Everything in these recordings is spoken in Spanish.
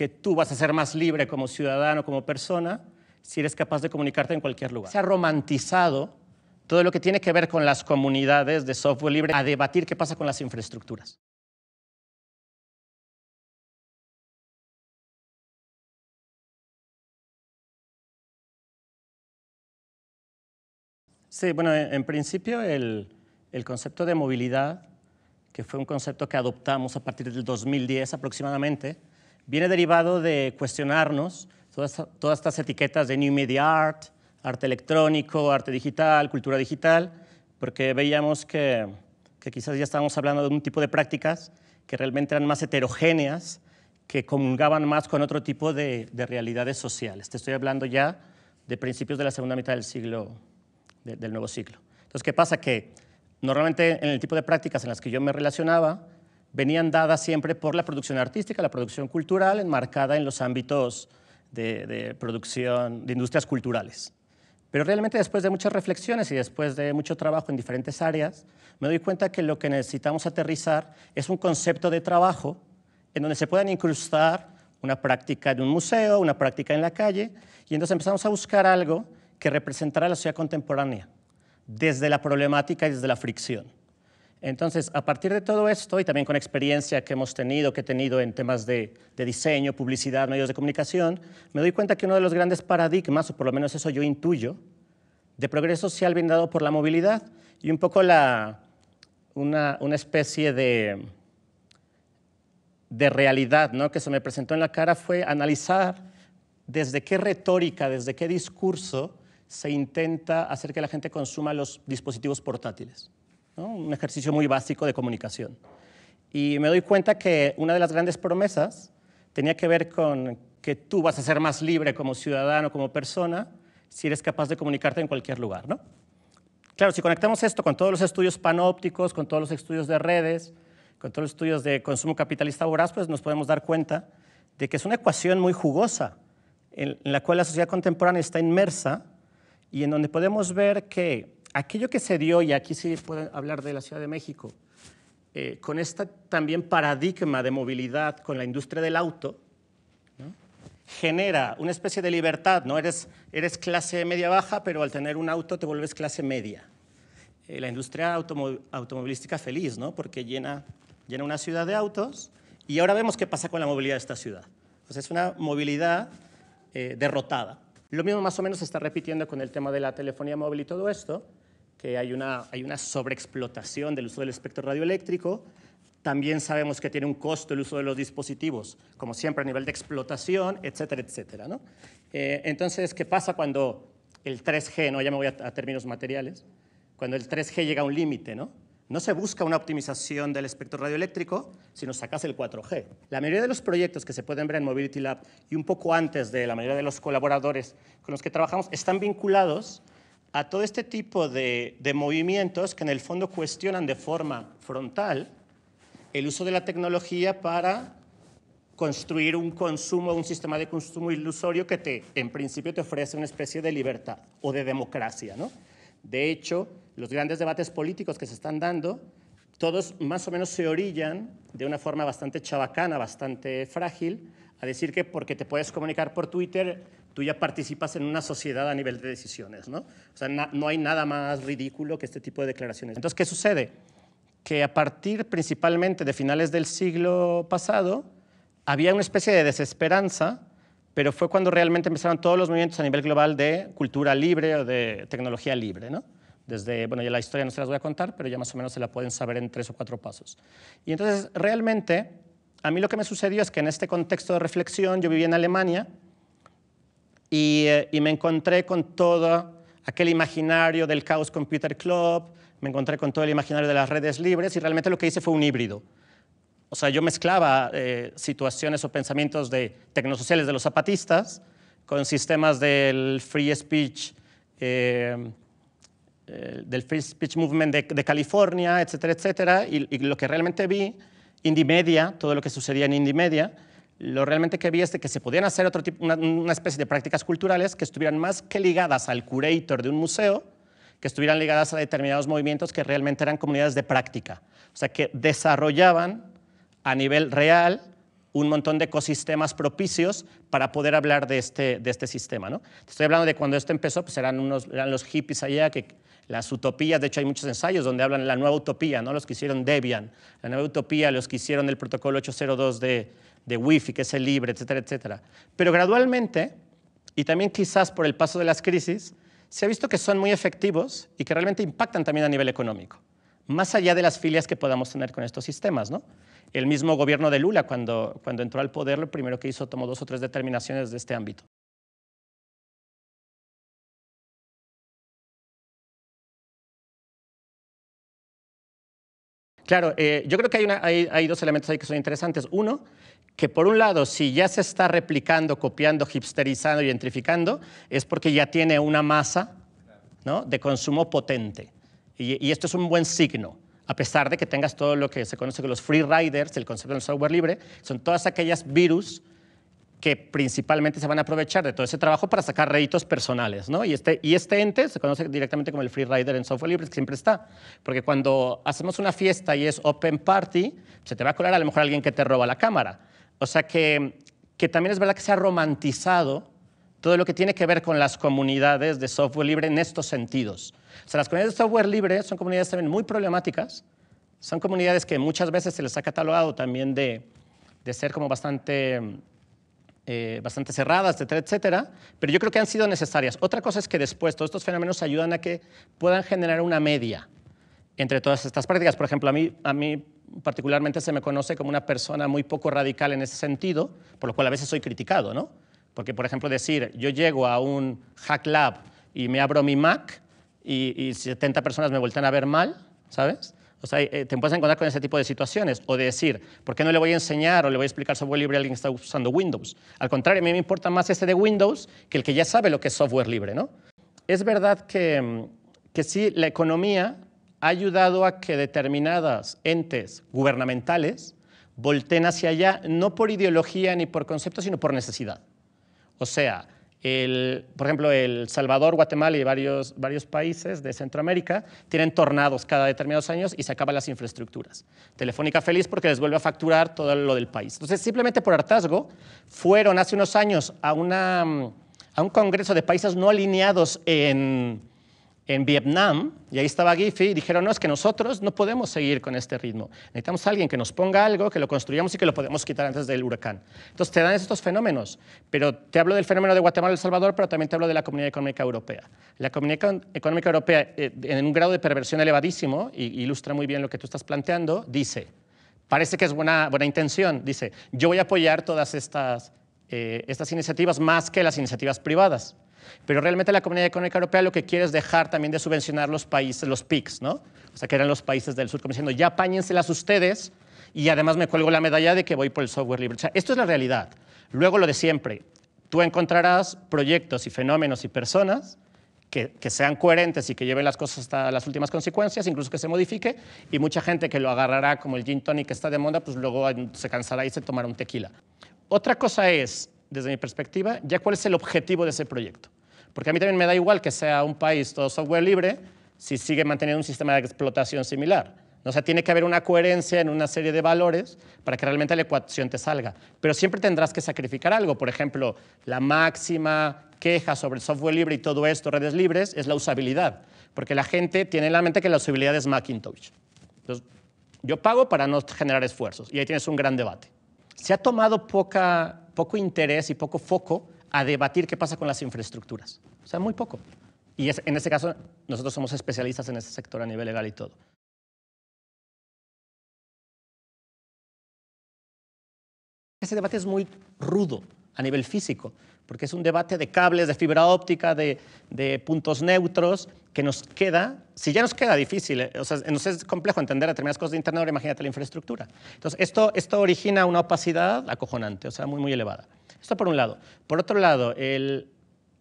que tú vas a ser más libre como ciudadano, como persona, si eres capaz de comunicarte en cualquier lugar. Se ha romantizado todo lo que tiene que ver con las comunidades de software libre a debatir qué pasa con las infraestructuras. Sí, bueno, en principio el, el, concepto de movilidad, que fue un concepto que adoptamos a partir del 2010 aproximadamente, viene derivado de cuestionarnos todas, estas etiquetas de New Media Art, arte electrónico, arte digital, cultura digital, porque veíamos que, quizás ya estábamos hablando de un tipo de prácticas que realmente eran más heterogéneas, que comulgaban más con otro tipo de, realidades sociales. Te estoy hablando ya de principios de la segunda mitad del siglo, del nuevo siglo. Entonces, ¿qué pasa? Que normalmente en el tipo de prácticas en las que yo me relacionaba, venían dadas siempre por la producción artística, la producción cultural, enmarcada en los ámbitos de, producción de industrias culturales. Pero realmente después de muchas reflexiones y después de mucho trabajo en diferentes áreas, me doy cuenta que lo que necesitamos aterrizar es un concepto de trabajo en donde se puedan incrustar una práctica en un museo, una práctica en la calle, y entonces empezamos a buscar algo que representara la sociedad contemporánea, desde la problemática y desde la fricción. Entonces, a partir de todo esto, y también con experiencia que hemos tenido, que he tenido en temas de, diseño, publicidad, medios de comunicación, me doy cuenta que uno de los grandes paradigmas, o por lo menos eso yo intuyo, de progreso social viene dado por la movilidad y un poco una, especie de, realidad que se me presentó en la cara fue analizar desde qué retórica, desde qué discurso se intenta hacer que la gente consuma los dispositivos portátiles un ejercicio muy básico de comunicación. Y me doy cuenta que una de las grandes promesas tenía que ver con que tú vas a ser más libre como ciudadano, como persona, si eres capaz de comunicarte en cualquier lugar. Claro, si conectamos esto con todos los estudios panópticos, con todos los estudios de redes, con todos los estudios de consumo capitalista voraz, pues nos podemos dar cuenta de que es una ecuación muy jugosa en la cual la sociedad contemporánea está inmersa y en donde podemos ver que aquello que se dio, y aquí sí puede hablar de la Ciudad de México, eh, con este también paradigma de movilidad con la industria del auto, genera una especie de libertad, ¿no? Eres, clase media-baja, pero al tener un auto te vuelves clase media. Eh, la industria automovilística feliz, ¿no? Porque llena, una ciudad de autos y ahora vemos qué pasa con la movilidad de esta ciudad. es una movilidad eh, derrotada. Lo mismo más o menos se está repitiendo con el tema de la telefonía móvil y todo esto, que hay una, hay una sobreexplotación del uso del espectro radioeléctrico. También sabemos que tiene un costo el uso de los dispositivos, como siempre a nivel de explotación, etcétera, etcétera. ¿no? Eh, entonces, ¿qué pasa cuando el 3G, ¿no? ya me voy a, términos materiales, cuando el 3G llega a un límite? ¿no? no se busca una optimización del espectro radioeléctrico, sino sacas el 4G. La mayoría de los proyectos que se pueden ver en Mobility Lab y un poco antes de la mayoría de los colaboradores con los que trabajamos están vinculados a todo este tipo de, movimientos que en el fondo cuestionan de forma frontal el uso de la tecnología para construir un consumo, un sistema de consumo ilusorio que te, en principio te ofrece una especie de libertad o de democracia. ¿no? De hecho, los grandes debates políticos que se están dando, todos más o menos se orillan de una forma bastante chabacana, bastante frágil, a decir que porque te puedes comunicar por Twitter tú ya participas en una sociedad a nivel de decisiones, ¿no? O sea, no hay nada más ridículo que este tipo de declaraciones. Entonces, ¿qué sucede? Que a partir principalmente de finales del siglo pasado, había una especie de desesperanza, pero fue cuando realmente empezaron todos los movimientos a nivel global de cultura libre o de tecnología libre, ¿no? Desde, bueno, ya la historia no se las voy a contar, pero ya más o menos se la pueden saber en tres o cuatro pasos. Y entonces, realmente, a mí lo que me sucedió es que en este contexto de reflexión, yo vivía en Alemania, eh, y, me encontré con todo aquel imaginario del Chaos Computer Club, me encontré con todo el imaginario de las redes libres y realmente lo que hice fue un híbrido. O sea, yo mezclaba eh, situaciones o pensamientos de tecnosociales de los zapatistas con sistemas del free speech, eh, del free speech movement de, California, etcétera, etcétera. Y, y, lo que realmente vi, Indie Media, todo lo que sucedía en Indie Media, lo realmente que vi es que se podían hacer otro una, especie de prácticas culturales que estuvieran más que ligadas al curator de un museo, que estuvieran ligadas a determinados movimientos que realmente eran comunidades de práctica. O sea, que desarrollaban a nivel real un montón de ecosistemas propicios para poder hablar de este, de este sistema. ¿no? Estoy hablando de cuando esto empezó, pues eran, unos, eran los hippies allá que las utopías, de hecho hay muchos ensayos donde hablan de la nueva utopía, ¿no? los que hicieron Debian, la nueva utopía, los que hicieron el protocolo 802 de, de wi que es el libre, etcétera, etcétera. Pero gradualmente, y también quizás por el paso de las crisis, se ha visto que son muy efectivos y que realmente impactan también a nivel económico, más allá de las filias que podamos tener con estos sistemas. ¿no? El mismo gobierno de Lula, cuando, cuando entró al poder, lo primero que hizo tomó dos o tres determinaciones de este ámbito. Claro, eh, yo creo que hay, dos elementos ahí que son interesantes. Uno, que por un lado, si ya se está replicando, copiando, hipsterizando, gentrificando, es porque ya tiene una masa de consumo potente. Y, y esto es un buen signo a pesar de que tengas todo lo que se conoce como los free riders, el concepto del software libre, son todas aquellas virus que principalmente se van a aprovechar de todo ese trabajo para sacar réditos personales, ¿no? Y este, y este ente se conoce directamente como el free rider en software libre, que siempre está, porque cuando hacemos una fiesta y es open party, se te va a colar a lo mejor alguien que te roba la cámara. O sea que, también es verdad que se ha romantizado todo lo que tiene que ver con las comunidades de software libre en estos sentidos. O sea, las comunidades de software libre son comunidades también muy problemáticas, son comunidades que muchas veces se les ha catalogado también de, de ser como bastante eh, bastante cerradas, etcétera, etcétera, pero yo creo que han sido necesarias. Otra cosa es que después todos estos fenómenos ayudan a que puedan generar una media entre todas estas prácticas. Por ejemplo, a mí, a mí particularmente se me conoce como una persona muy poco radical en ese sentido, por lo cual a veces soy criticado, ¿no? Porque, por ejemplo, decir, yo llego a un hack lab y me abro mi Mac y, 70 personas me vuelten a ver mal, ¿sabes? O sea, eh, te puedes encontrar con ese tipo de situaciones. O de decir, ¿por qué no le voy a enseñar o le voy a explicar software libre a alguien que está usando Windows? Al contrario, a mí me importa más este de Windows que el que ya sabe lo que es software libre, ¿no? Es verdad que, mm, que sí, la economía ha ayudado a que determinadas entes gubernamentales volteen hacia allá, no por ideología ni por concepto, sino por necesidad. O sea, por ejemplo, El Salvador, Guatemala y varios, varios países de Centroamérica tienen tornados cada determinados años y se acaban las infraestructuras. Telefónica feliz porque les vuelve a facturar todo lo del país. Entonces, simplemente por hartazgo, fueron hace unos años a, mm, a un congreso de países no alineados en, en Vietnam, y ahí estaba Giffy, y dijeron, no, es que nosotros no podemos seguir con este ritmo. Necesitamos a alguien que nos ponga algo, que lo construyamos y que lo podemos quitar antes del huracán. Entonces te dan estos fenómenos, pero te hablo del fenómeno de Guatemala y El Salvador, pero también te hablo de la Comunidad Económica Europea. La Comunidad Económica Europea, eh, en un grado de perversión elevadísimo, y ilustra muy bien lo que tú estás planteando, dice, parece que es buena, buena intención, dice, yo voy a apoyar todas estas, eh, estas iniciativas más que las iniciativas privadas. Pero realmente la Comunidad Económica Europea lo que quiere es dejar también de subvencionar los países, los PICs, ¿no? O sea, que eran los países del sur, como diciendo, ya apáñenselas ustedes y además me cuelgo la medalla de que voy por el software libre. O sea, esto es la realidad. Luego lo de siempre, tú encontrarás proyectos y fenómenos y personas que, sean coherentes y que lleven las cosas hasta las últimas consecuencias, incluso que se modifique, y mucha gente que lo agarrará como el gin tonic que está de moda, pues luego se cansará y se tomará un tequila. Otra cosa es desde mi perspectiva, ya cuál es el objetivo de ese proyecto. Porque a mí también me da igual que sea un país todo software libre si sigue manteniendo un sistema de explotación similar. O sea, tiene que haber una coherencia en una serie de valores para que realmente la ecuación te salga. Pero siempre tendrás que sacrificar algo. Por ejemplo, la máxima queja sobre software libre y todo esto, redes libres, es la usabilidad. Porque la gente tiene en la mente que la usabilidad es Macintosh. Entonces, yo pago para no generar esfuerzos. Y ahí tienes un gran debate. Se ha tomado poca poco interés y poco foco a debatir qué pasa con las infraestructuras. O sea, muy poco. Y en ese caso, nosotros somos especialistas en ese sector a nivel legal y todo. Ese debate es muy rudo, a nivel físico, porque es un debate de cables, de fibra óptica, de, de puntos neutros, que nos queda, si ya nos queda difícil, eh, o sea, nos es complejo entender determinadas cosas de Internet, ahora imagínate la infraestructura. Entonces, esto, esto origina una opacidad acojonante, o sea, muy, muy elevada. Esto por un lado. Por otro lado, el,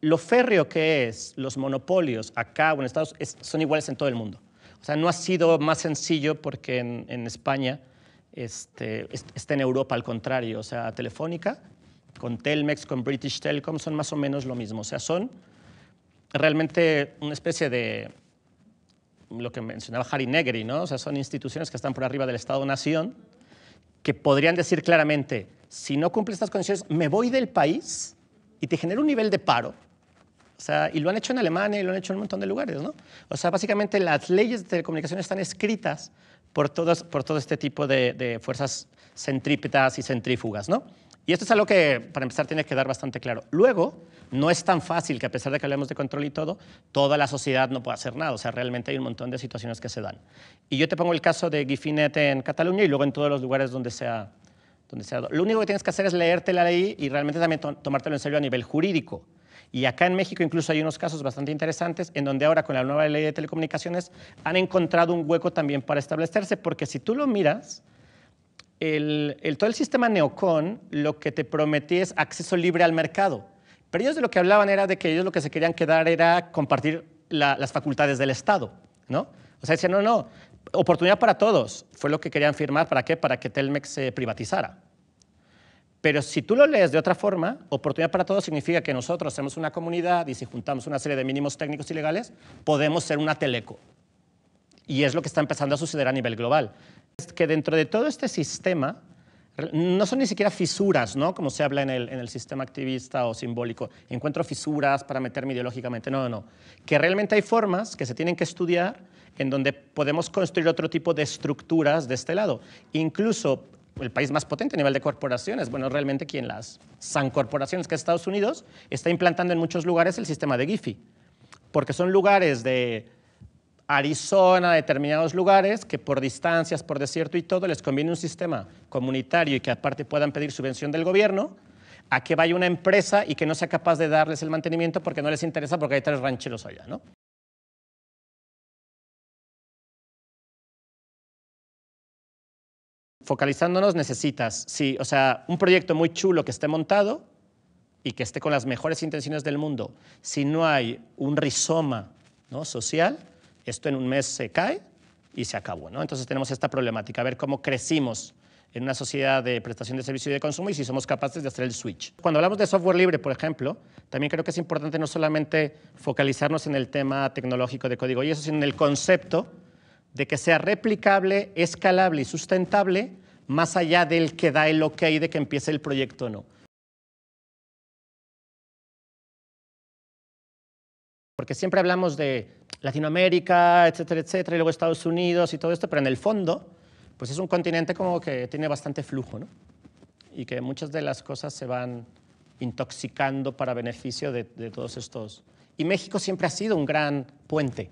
lo férreo que es los monopolios acá o en Estados Unidos son iguales en todo el mundo. O sea, no ha sido más sencillo porque en, en España, este, está en Europa al contrario, o sea, Telefónica con Telmex, con British Telecom, son más o menos lo mismo. O sea, son realmente una especie de lo que mencionaba Harry Negri, ¿no? O sea, son instituciones que están por arriba del Estado-Nación que podrían decir claramente, si no cumples estas condiciones, me voy del país y te genero un nivel de paro. O sea, y lo han hecho en Alemania y lo han hecho en un montón de lugares, ¿no? O sea, básicamente las leyes de telecomunicaciones están escritas por, por todo este tipo de, de fuerzas centrípetas y centrífugas, ¿no? Y esto es algo que, para empezar, tiene que dar bastante claro. Luego, no es tan fácil que, a pesar de que hablemos de control y todo, toda la sociedad no pueda hacer nada. O sea, realmente hay un montón de situaciones que se dan. Y yo te pongo el caso de Gifinet en Cataluña y luego en todos los lugares donde sea. Donde sea. Lo único que tienes que hacer es leerte la ley y realmente también tomártelo en serio a nivel jurídico. Y acá en México incluso hay unos casos bastante interesantes en donde ahora con la nueva ley de telecomunicaciones han encontrado un hueco también para establecerse, porque si tú lo miras, el, todo el sistema neocon lo que te prometía es acceso libre al mercado. Pero ellos de lo que hablaban era de que ellos lo que se querían quedar era compartir las facultades del Estado, ¿no? O sea, decían, no, no, oportunidad para todos. Fue lo que querían firmar, ¿para qué? Para que Telmex se privatizara. Pero si tú lo lees de otra forma, oportunidad para todos significa que nosotros somos una comunidad y si juntamos una serie de mínimos técnicos y legales, podemos ser una teleco. Y es lo que está empezando a suceder a nivel global que dentro de todo este sistema no son ni siquiera fisuras, ¿no? Como se habla en el, en el sistema activista o simbólico. Encuentro fisuras para meterme ideológicamente. No, no, no. Que realmente hay formas que se tienen que estudiar en donde podemos construir otro tipo de estructuras de este lado. Incluso el país más potente a nivel de corporaciones, bueno, realmente quien las san corporaciones que es Estados Unidos, está implantando en muchos lugares el sistema de GIFI, porque son lugares de Arizona, determinados lugares que por distancias, por desierto y todo, les conviene un sistema comunitario y que aparte puedan pedir subvención del gobierno, a que vaya una empresa y que no sea capaz de darles el mantenimiento porque no les interesa porque hay tres rancheros allá, ¿no? Focalizándonos necesitas, sí, o sea, un proyecto muy chulo que esté montado y que esté con las mejores intenciones del mundo. Si no hay un rizoma ¿no? social, esto en un mes se cae y se acabó. ¿no? Entonces tenemos esta problemática, a ver cómo crecimos en una sociedad de prestación de servicio y de consumo y si somos capaces de hacer el switch. Cuando hablamos de software libre, por ejemplo, también creo que es importante no solamente focalizarnos en el tema tecnológico de código y eso, sino en el concepto de que sea replicable, escalable y sustentable más allá del que da el ok de que empiece el proyecto o no. Porque siempre hablamos de Latinoamérica, etcétera, etcétera, y luego Estados Unidos y todo esto, pero en el fondo, pues es un continente como que tiene bastante flujo, ¿no? Y que muchas de las cosas se van intoxicando para beneficio de, todos estos. Y México siempre ha sido un gran puente,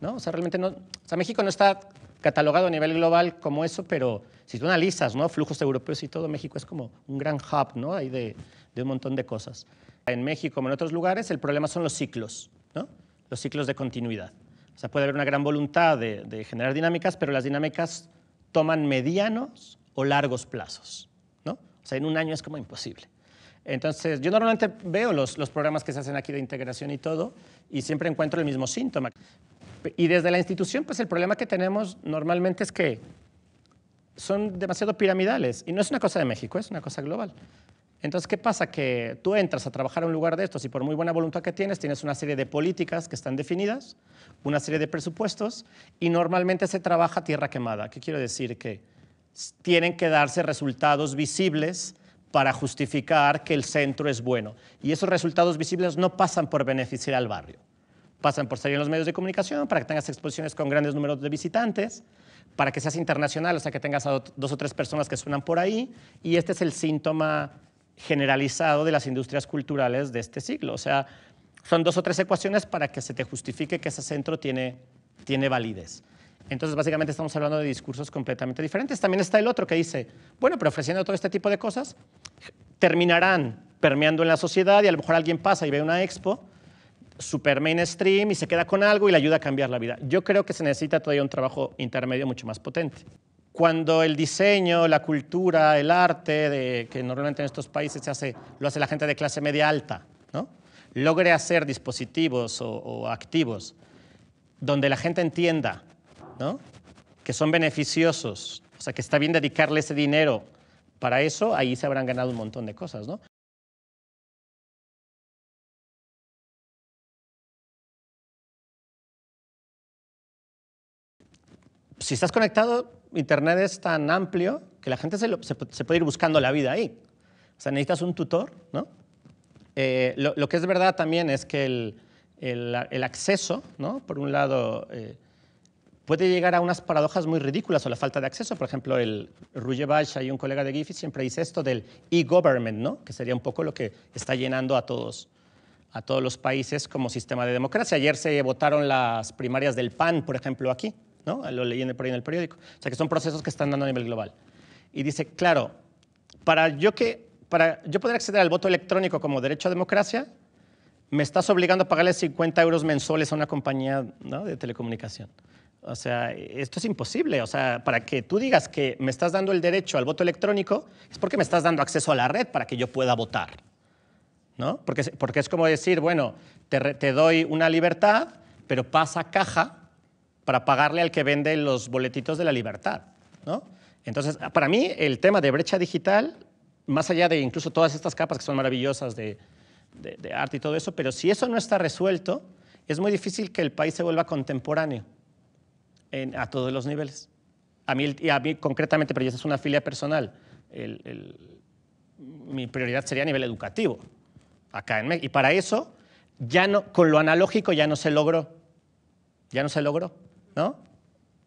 ¿no? O sea, realmente no, o sea, México no está catalogado a nivel global como eso, pero si tú analizas, ¿no? Flujos europeos y todo, México es como un gran hub, ¿no? Hay de, de un montón de cosas. En México, como en otros lugares, el problema son los ciclos, ¿no? los ciclos de continuidad. O sea, puede haber una gran voluntad de, generar dinámicas, pero las dinámicas toman medianos o largos plazos. ¿no? O sea, en un año es como imposible. Entonces, yo normalmente veo los, programas que se hacen aquí de integración y todo, y siempre encuentro el mismo síntoma. Y desde la institución, pues el problema que tenemos normalmente es que son demasiado piramidales, y no es una cosa de México, es una cosa global. Entonces, ¿qué pasa? Que tú entras a trabajar en un lugar de estos y por muy buena voluntad que tienes, tienes una serie de políticas que están definidas, una serie de presupuestos y normalmente se trabaja tierra quemada. ¿Qué quiero decir? Que tienen que darse resultados visibles para justificar que el centro es bueno. Y esos resultados visibles no pasan por beneficiar al barrio. Pasan por salir en los medios de comunicación, para que tengas exposiciones con grandes números de visitantes, para que seas internacional, o sea, que tengas a dos o tres personas que suenan por ahí. Y este es el síntoma generalizado de las industrias culturales de este siglo. O sea, son dos o tres ecuaciones para que se te justifique que ese centro tiene, validez. Entonces, básicamente estamos hablando de discursos completamente diferentes. También está el otro que dice, bueno, pero ofreciendo todo este tipo de cosas, terminarán permeando en la sociedad y a lo mejor alguien pasa y ve una expo super mainstream y se queda con algo y le ayuda a cambiar la vida. Yo creo que se necesita todavía un trabajo intermedio mucho más potente cuando el diseño, la cultura, el arte, que normalmente en estos países se hace, lo hace la gente de clase media alta, ¿no? logre hacer dispositivos o, activos donde la gente entienda ¿no? que son beneficiosos, o sea, que está bien dedicarle ese dinero para eso, ahí se habrán ganado un montón de cosas. ¿no? si estás conectado, Internet es tan amplio que la gente se, puede ir buscando la vida ahí. O sea, necesitas un tutor, eh, lo, que es verdad también es que el, acceso, por un lado, eh, puede llegar a unas paradojas muy ridículas o la falta de acceso. Por ejemplo, el Ruye y un colega de Giphy, siempre dice esto del e-government, que sería un poco lo que está llenando a todos, a todos los países como sistema de democracia. Ayer se votaron las primarias del PAN, por ejemplo, aquí. Lo leí en el, en el periódico. O sea, que son procesos que están dando a nivel global. Y dice, claro, para yo, que, para yo poder acceder al voto electrónico como derecho a democracia, me estás obligando a pagarle 50 euros mensuales a una compañía de telecomunicación. O sea, esto es imposible. O sea, para que tú digas que me estás dando el derecho al voto electrónico, es porque me estás dando acceso a la red para que yo pueda votar. ¿No? Porque, porque es como decir, bueno, te, te doy una libertad, pero pasa caja para pagarle al que vende los boletitos de la libertad. ¿no? Entonces, para mí, el tema de brecha digital, más allá de incluso todas estas capas que son maravillosas de, arte y todo eso, pero si eso no está resuelto, es muy difícil que el país se vuelva contemporáneo a todos los niveles. A mí, concretamente, pero esa es una filia personal, mi prioridad sería a nivel educativo, acá en México. Y para eso, ya no, con lo analógico ya no se logró. Ya no se logró. ¿no?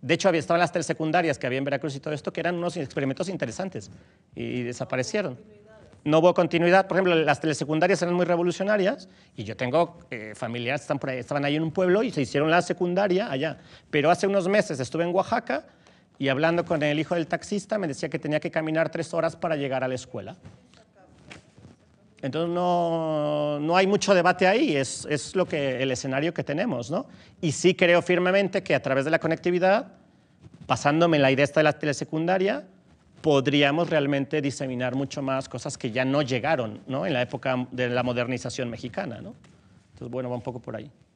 De hecho, había, estaban las telesecundarias que había en Veracruz y todo esto, que eran unos experimentos interesantes y, desaparecieron. No hubo continuidad. Por ejemplo, las telesecundarias eran muy revolucionarias y yo tengo eh, familiares que estaban ahí en un pueblo y se hicieron la secundaria allá. Pero hace unos meses estuve en Oaxaca y hablando con el hijo del taxista me decía que tenía que caminar tres horas para llegar a la escuela. Entonces no, hay mucho debate ahí, es, lo que, el escenario que tenemos. Y sí creo firmemente que a través de la conectividad, pasándome la idea esta de la telesecundaria, podríamos realmente diseminar mucho más cosas que ya no llegaron en la época de la modernización mexicana. Entonces, bueno, va un poco por ahí.